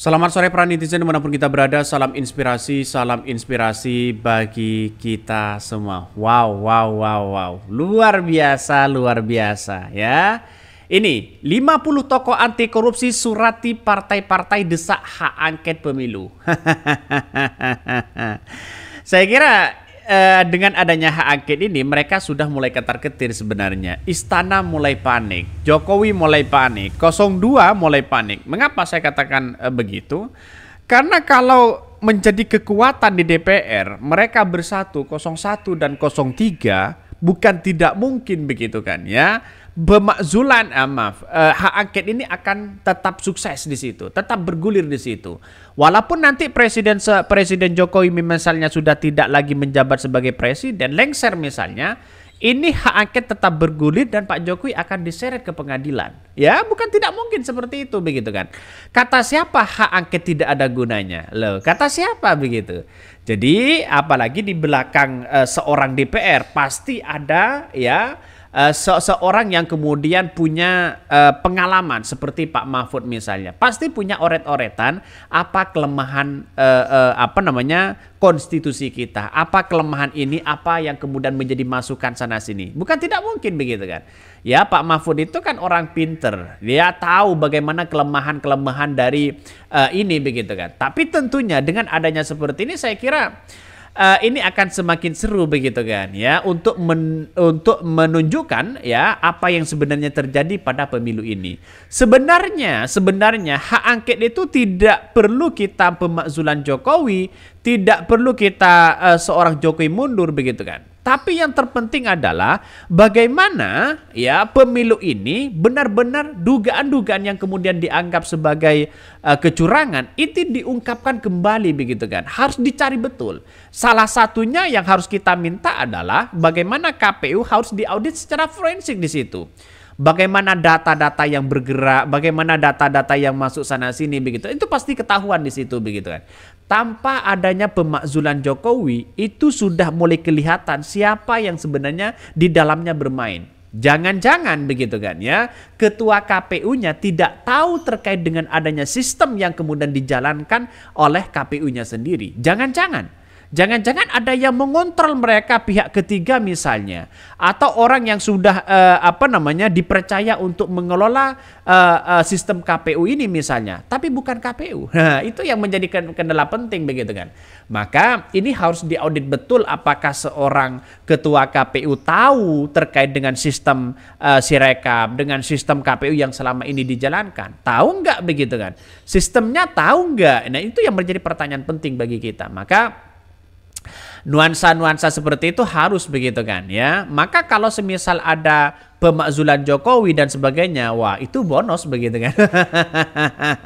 Selamat sore para netizen dimanapun kita berada, salam inspirasi, salam inspirasi bagi kita semua. Wow, wow, wow, wow, luar biasa, luar biasa ya. Ini 50 tokoh anti korupsi surati partai-partai desak hak angket pemilu. Saya kira eh, dengan adanya hak angket ini mereka sudah mulai ketar-ketir sebenarnya. Istana mulai panik, Jokowi mulai panik, 02 mulai panik. Mengapa saya katakan uh, begitu? Karena kalau menjadi kekuatan di DPR, mereka bersatu 01 dan 03 bukan tidak mungkin begitu kan ya pemakzulan ah, maaf eh, hak angket ini akan tetap sukses di situ tetap bergulir di situ walaupun nanti presiden presiden Jokowi misalnya sudah tidak lagi menjabat sebagai presiden lengser misalnya ini hak angket tetap bergulir dan Pak Jokowi akan diseret ke pengadilan. Ya, bukan tidak mungkin seperti itu begitu kan. Kata siapa hak angket tidak ada gunanya? Loh, kata siapa begitu? Jadi, apalagi di belakang uh, seorang DPR pasti ada ya Eh, seorang seorang yang kemudian punya uh, pengalaman seperti Pak Mahfud misalnya pasti punya oret-oretan apa kelemahan uh, uh, apa namanya konstitusi kita apa kelemahan ini apa yang kemudian menjadi masukan sana sini bukan tidak mungkin begitu kan ya Pak Mahfud itu kan orang pinter dia tahu bagaimana kelemahan-kelemahan dari uh, ini begitu kan tapi tentunya dengan adanya seperti ini saya kira uh, ini akan semakin seru begitu kan ya untuk men, untuk menunjukkan ya apa yang sebenarnya terjadi pada pemilu ini. Sebenarnya sebenarnya hak angket itu tidak perlu kita pemakzulan Jokowi, tidak perlu kita uh, seorang Jokowi mundur begitu kan. Tapi yang terpenting adalah bagaimana ya pemilu ini benar-benar dugaan-dugaan yang kemudian dianggap sebagai uh, kecurangan itu diungkapkan kembali begitu kan. Harus dicari betul. Salah satunya yang harus kita minta adalah bagaimana KPU harus diaudit secara forensik di situ bagaimana data-data yang bergerak, bagaimana data-data yang masuk sana sini begitu. Itu pasti ketahuan di situ begitu kan tanpa adanya pemakzulan Jokowi itu sudah mulai kelihatan siapa yang sebenarnya di dalamnya bermain. Jangan-jangan begitu kan ya, ketua KPU-nya tidak tahu terkait dengan adanya sistem yang kemudian dijalankan oleh KPU-nya sendiri. Jangan-jangan Jangan-jangan ada yang mengontrol mereka pihak ketiga misalnya atau orang yang sudah uh, apa namanya dipercaya untuk mengelola uh, sistem KPU ini misalnya, tapi bukan KPU. Nah, itu yang menjadi kendala penting begitu kan. Maka ini harus diaudit betul apakah seorang ketua KPU tahu terkait dengan sistem uh, Sirekap, dengan sistem KPU yang selama ini dijalankan. Tahu enggak begitu kan? Sistemnya tahu enggak? Nah, itu yang menjadi pertanyaan penting bagi kita. Maka nuansa-nuansa seperti itu harus begitu kan ya. Maka kalau semisal ada pemakzulan Jokowi dan sebagainya, wah itu bonus begitu kan.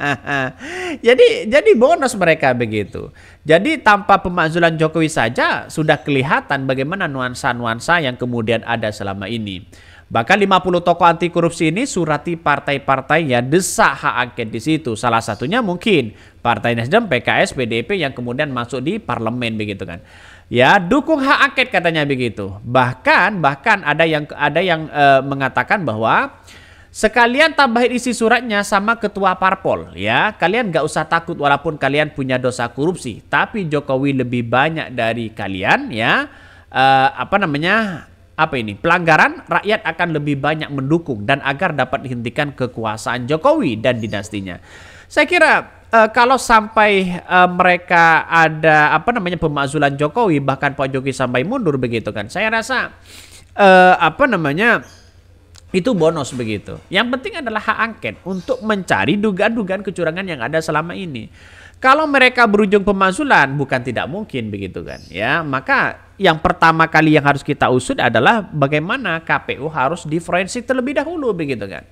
jadi jadi bonus mereka begitu. Jadi tanpa pemakzulan Jokowi saja sudah kelihatan bagaimana nuansa-nuansa yang kemudian ada selama ini. Bahkan 50 toko anti korupsi ini surati partai-partainya desak hak angket di situ. Salah satunya mungkin Partai Nasdem, PKS, PDP yang kemudian masuk di parlemen begitu kan. Ya, dukung hak angket katanya begitu. Bahkan bahkan ada yang ada yang e, mengatakan bahwa sekalian tambahin isi suratnya sama ketua parpol ya. Kalian gak usah takut walaupun kalian punya dosa korupsi, tapi Jokowi lebih banyak dari kalian ya. E, apa namanya? apa ini pelanggaran rakyat akan lebih banyak mendukung dan agar dapat dihentikan kekuasaan Jokowi dan dinastinya. Saya kira uh, kalau sampai uh, mereka ada apa namanya pemakzulan Jokowi bahkan Pak Jokowi sampai mundur begitu kan. Saya rasa uh, apa namanya itu bonus begitu. Yang penting adalah hak angket untuk mencari dugaan-dugaan kecurangan yang ada selama ini. Kalau mereka berujung pemakzulan bukan tidak mungkin begitu kan. Ya, maka yang pertama kali yang harus kita usut adalah bagaimana KPU harus diforensik terlebih dahulu begitu kan.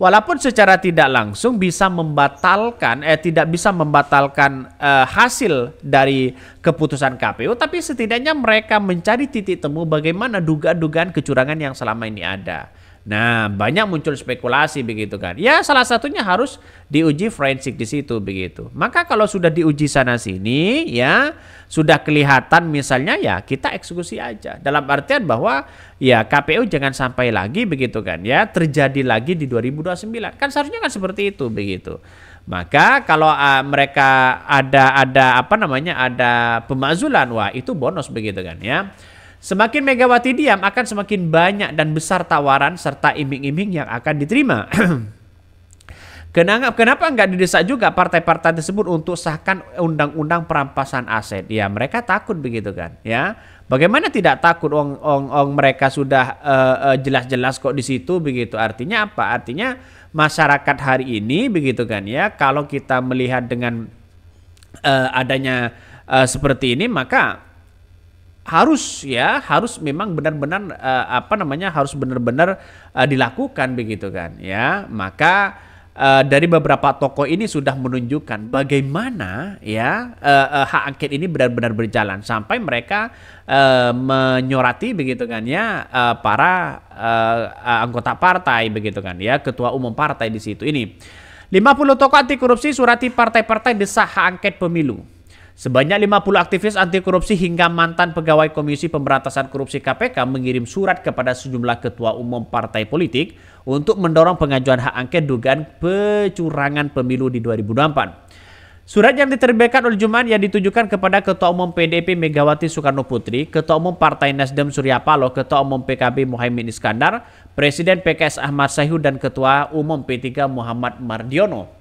Walaupun secara tidak langsung bisa membatalkan eh tidak bisa membatalkan eh, hasil dari keputusan KPU tapi setidaknya mereka mencari titik temu bagaimana dugaan-dugaan kecurangan yang selama ini ada. Nah, banyak muncul spekulasi begitu kan. Ya, salah satunya harus diuji forensik di situ begitu. Maka kalau sudah diuji sana sini ya, sudah kelihatan misalnya ya kita eksekusi aja. Dalam artian bahwa ya KPU jangan sampai lagi begitu kan ya, terjadi lagi di 2029. Kan seharusnya kan seperti itu begitu. Maka kalau uh, mereka ada ada apa namanya ada pemazulan, wah itu bonus begitu kan ya. Semakin Megawati diam akan semakin banyak dan besar tawaran serta iming-iming yang akan diterima. Kenapa, kenapa nggak didesak juga partai-partai tersebut untuk sahkan undang-undang perampasan aset? Ya mereka takut begitu kan? Ya bagaimana tidak takut? Ong ong ong mereka sudah eh, eh, jelas-jelas uh, uh, kok di situ begitu. Artinya apa? Artinya masyarakat hari ini begitu kan? Ya kalau kita melihat dengan uh, adanya uh, seperti ini maka harus ya harus memang benar-benar uh, apa namanya harus benar-benar uh, dilakukan begitu kan ya maka uh, dari beberapa tokoh ini sudah menunjukkan bagaimana ya uh, uh, hak angket ini benar-benar berjalan sampai mereka uh, menyorati begitu kan ya uh, para uh, anggota partai begitu kan ya ketua umum partai di situ ini 50 tokoh anti korupsi surati partai-partai desah hak angket pemilu Sebanyak 50 aktivis anti korupsi hingga mantan pegawai Komisi Pemberantasan Korupsi KPK mengirim surat kepada sejumlah ketua umum partai politik untuk mendorong pengajuan hak angket dugaan pecurangan pemilu di 2024. Surat yang diterbitkan oleh Jumat yang ditujukan kepada Ketua Umum PDP Megawati Soekarno Putri, Ketua Umum Partai Nasdem Surya Paloh, Ketua Umum PKB Mohaimin Iskandar, Presiden PKS Ahmad Sayhu dan Ketua Umum P3 Muhammad Mardiono.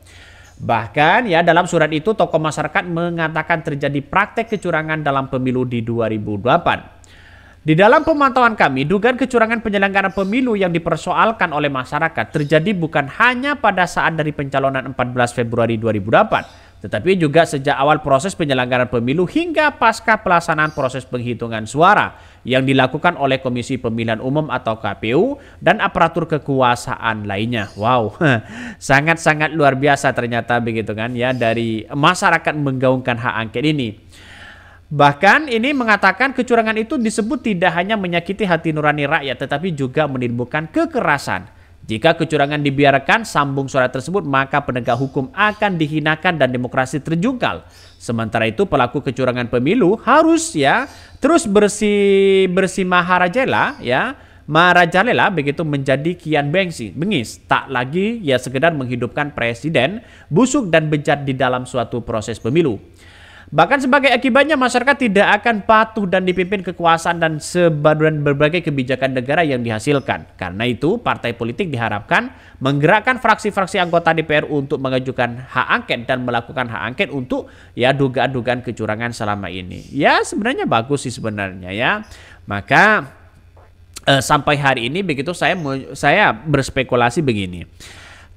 Bahkan ya dalam surat itu tokoh masyarakat mengatakan terjadi praktek kecurangan dalam pemilu di 2008. Di dalam pemantauan kami, dugaan kecurangan penyelenggaraan pemilu yang dipersoalkan oleh masyarakat terjadi bukan hanya pada saat dari pencalonan 14 Februari 2008, tetapi juga sejak awal proses penyelenggaraan pemilu hingga pasca pelaksanaan proses penghitungan suara yang dilakukan oleh Komisi Pemilihan Umum atau KPU dan aparatur kekuasaan lainnya. Wow, sangat-sangat luar biasa ternyata begitu kan ya dari masyarakat menggaungkan hak angket ini. Bahkan ini mengatakan kecurangan itu disebut tidak hanya menyakiti hati nurani rakyat tetapi juga menimbulkan kekerasan jika kecurangan dibiarkan sambung suara tersebut, maka penegak hukum akan dihinakan dan demokrasi terjungkal. Sementara itu pelaku kecurangan pemilu harus ya terus bersih bersih maharajela ya marajalela begitu menjadi kian bengsi, bengis, tak lagi ya sekedar menghidupkan presiden busuk dan bejat di dalam suatu proses pemilu. Bahkan sebagai akibatnya masyarakat tidak akan patuh dan dipimpin kekuasaan dan sebaduran berbagai kebijakan negara yang dihasilkan. Karena itu partai politik diharapkan menggerakkan fraksi-fraksi anggota DPR untuk mengajukan hak angket dan melakukan hak angket untuk ya dugaan-dugaan kecurangan selama ini. Ya sebenarnya bagus sih sebenarnya ya. Maka eh, sampai hari ini begitu saya saya berspekulasi begini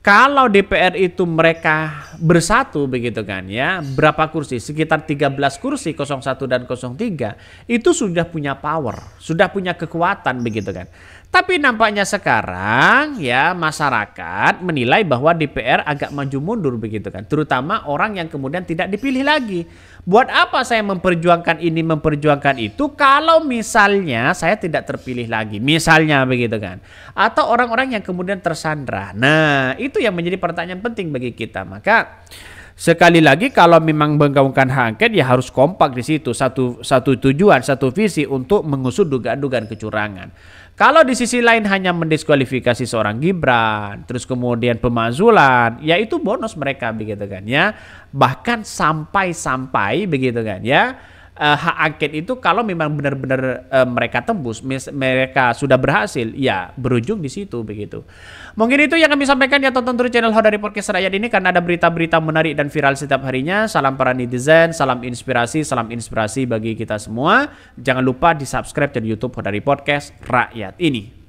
kalau DPR itu mereka bersatu begitu kan ya, berapa kursi? Sekitar 13 kursi 01 dan 03 itu sudah punya power, sudah punya kekuatan begitu kan. Tapi nampaknya sekarang ya masyarakat menilai bahwa DPR agak maju mundur begitu kan, terutama orang yang kemudian tidak dipilih lagi. Buat apa saya memperjuangkan ini, memperjuangkan itu kalau misalnya saya tidak terpilih lagi, misalnya begitu kan. Atau orang-orang yang kemudian tersandra. Nah, itu itu yang menjadi pertanyaan penting bagi kita. Maka sekali lagi kalau memang menggaungkan hak angket ya harus kompak di situ satu satu tujuan satu visi untuk mengusut dugaan-dugaan kecurangan. Kalau di sisi lain hanya mendiskualifikasi seorang Gibran, terus kemudian pemazulan, ya itu bonus mereka begitu kan ya. Bahkan sampai-sampai begitu kan ya uh, hak angket itu kalau memang benar-benar uh, mereka tembus, mis mereka sudah berhasil, ya berujung di situ begitu. Mungkin itu yang kami sampaikan ya tonton terus channel Hodari Podcast Rakyat ini karena ada berita-berita menarik dan viral setiap harinya. Salam para netizen, salam inspirasi, salam inspirasi bagi kita semua. Jangan lupa di subscribe dan YouTube Hodari Podcast Rakyat ini.